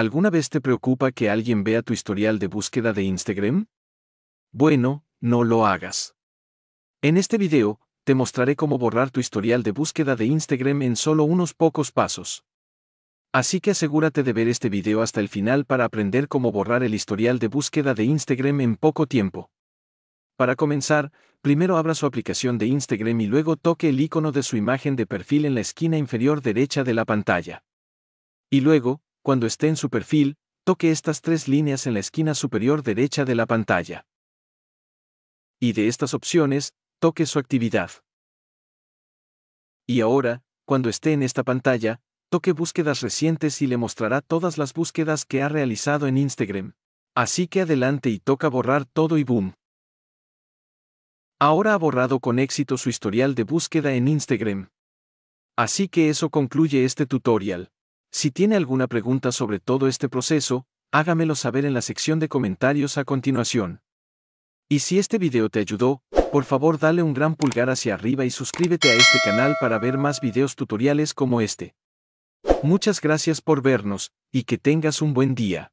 ¿Alguna vez te preocupa que alguien vea tu historial de búsqueda de Instagram? Bueno, no lo hagas. En este video, te mostraré cómo borrar tu historial de búsqueda de Instagram en solo unos pocos pasos. Así que asegúrate de ver este video hasta el final para aprender cómo borrar el historial de búsqueda de Instagram en poco tiempo. Para comenzar, primero abra su aplicación de Instagram y luego toque el icono de su imagen de perfil en la esquina inferior derecha de la pantalla. Y luego, cuando esté en su perfil, toque estas tres líneas en la esquina superior derecha de la pantalla. Y de estas opciones, toque su actividad. Y ahora, cuando esté en esta pantalla, toque búsquedas recientes y le mostrará todas las búsquedas que ha realizado en Instagram. Así que adelante y toca borrar todo y boom. Ahora ha borrado con éxito su historial de búsqueda en Instagram. Así que eso concluye este tutorial. Si tiene alguna pregunta sobre todo este proceso, hágamelo saber en la sección de comentarios a continuación. Y si este video te ayudó, por favor dale un gran pulgar hacia arriba y suscríbete a este canal para ver más videos tutoriales como este. Muchas gracias por vernos, y que tengas un buen día.